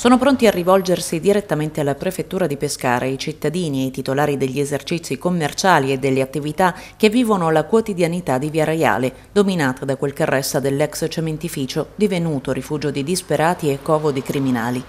sono pronti a rivolgersi direttamente alla Prefettura di Pescara i cittadini e i titolari degli esercizi commerciali e delle attività che vivono la quotidianità di Via Raiale, dominata da quel che resta dell'ex cementificio, divenuto rifugio di disperati e covo di criminali.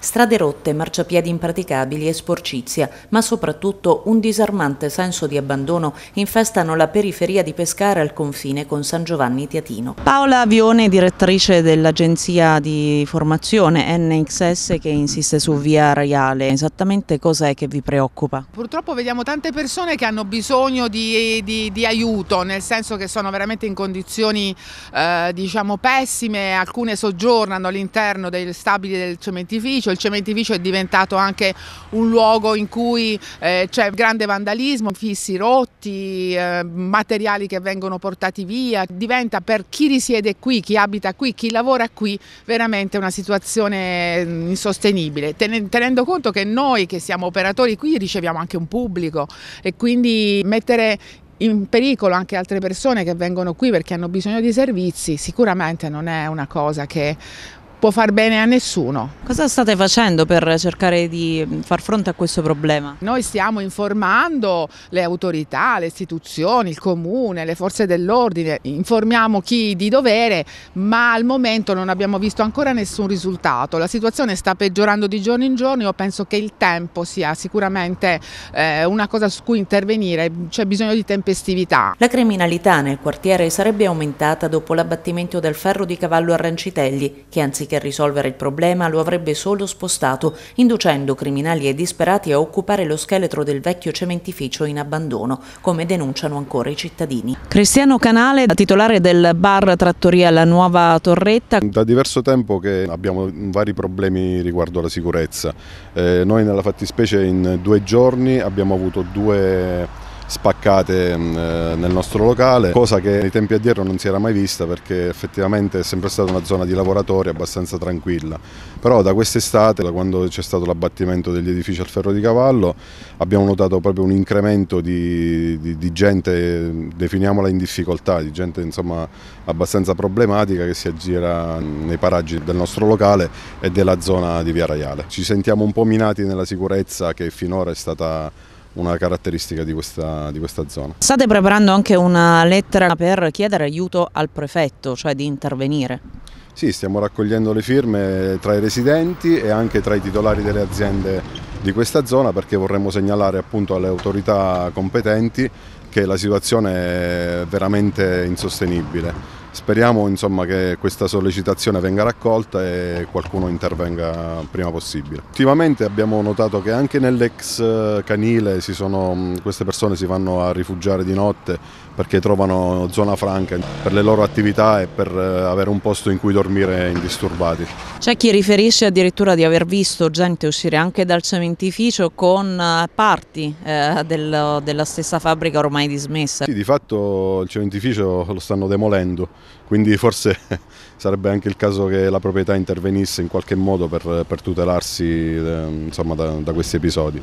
Strade rotte, marciapiedi impraticabili e sporcizia, ma soprattutto un disarmante senso di abbandono infestano la periferia di Pescara al confine con San Giovanni Tiatino. Paola Avione, direttrice dell'agenzia di formazione NXS DPS che insiste su via Reale, esattamente cosa è che vi preoccupa? Purtroppo vediamo tante persone che hanno bisogno di, di, di aiuto, nel senso che sono veramente in condizioni eh, diciamo pessime, alcune soggiornano all'interno dei stabili del cementificio, il cementificio è diventato anche un luogo in cui eh, c'è grande vandalismo, fissi rotti, eh, materiali che vengono portati via, diventa per chi risiede qui, chi abita qui, chi lavora qui veramente una situazione mm, insostenibile, tenendo conto che noi che siamo operatori qui riceviamo anche un pubblico e quindi mettere in pericolo anche altre persone che vengono qui perché hanno bisogno di servizi sicuramente non è una cosa che può far bene a nessuno. Cosa state facendo per cercare di mm, far fronte a questo problema? Noi stiamo informando le autorità, le istituzioni, il comune, le forze dell'ordine, informiamo chi di dovere, ma al momento non abbiamo visto ancora nessun risultato. La situazione sta peggiorando di giorno in giorno, io penso che il tempo sia sicuramente eh, una cosa su cui intervenire, c'è bisogno di tempestività. La criminalità nel quartiere sarebbe aumentata dopo l'abbattimento del ferro di cavallo Arancitelli, che anziché che risolvere il problema lo avrebbe solo spostato, inducendo criminali e disperati a occupare lo scheletro del vecchio cementificio in abbandono, come denunciano ancora i cittadini. Cristiano Canale, titolare del bar Trattoria La Nuova Torretta. Da diverso tempo che abbiamo vari problemi riguardo alla sicurezza. Eh, noi nella fattispecie in due giorni abbiamo avuto due spaccate mm, eh, nel nostro locale, cosa che nei tempi addietro non si era mai vista perché effettivamente è sempre stata una zona di lavoratori abbastanza tranquilla. Però da quest'estate, da quando c'è stato l'abbattimento degli edifici al ferro di cavallo, abbiamo notato proprio un incremento di, di, di gente, definiamola in difficoltà, di gente insomma abbastanza problematica che si aggira nei paraggi del nostro locale e della zona di Via Raiale. Ci sentiamo un po' minati nella sicurezza che finora è stata una caratteristica di questa, di questa zona. State preparando anche una lettera per chiedere aiuto al prefetto, cioè di intervenire? Sì, stiamo raccogliendo le firme tra i residenti e anche tra i titolari delle aziende di questa zona perché vorremmo segnalare appunto alle autorità competenti che la situazione è veramente insostenibile. Speriamo insomma, che questa sollecitazione venga raccolta e qualcuno intervenga prima possibile. Ultimamente abbiamo notato che anche nell'ex eh, canile sono, mm, queste persone si vanno a rifugiare di notte perché trovano zona franca per le loro attività e per eh, avere un posto in cui dormire indisturbati. C'è chi riferisce addirittura di aver visto gente uscire anche dal cementificio con eh, parti eh, del, della stessa fabbrica ormai dismessa. Sì, di fatto il cementificio lo stanno demolendo quindi forse sarebbe anche il caso che la proprietà intervenisse in qualche modo per, per tutelarsi eh, insomma, da, da questi episodi.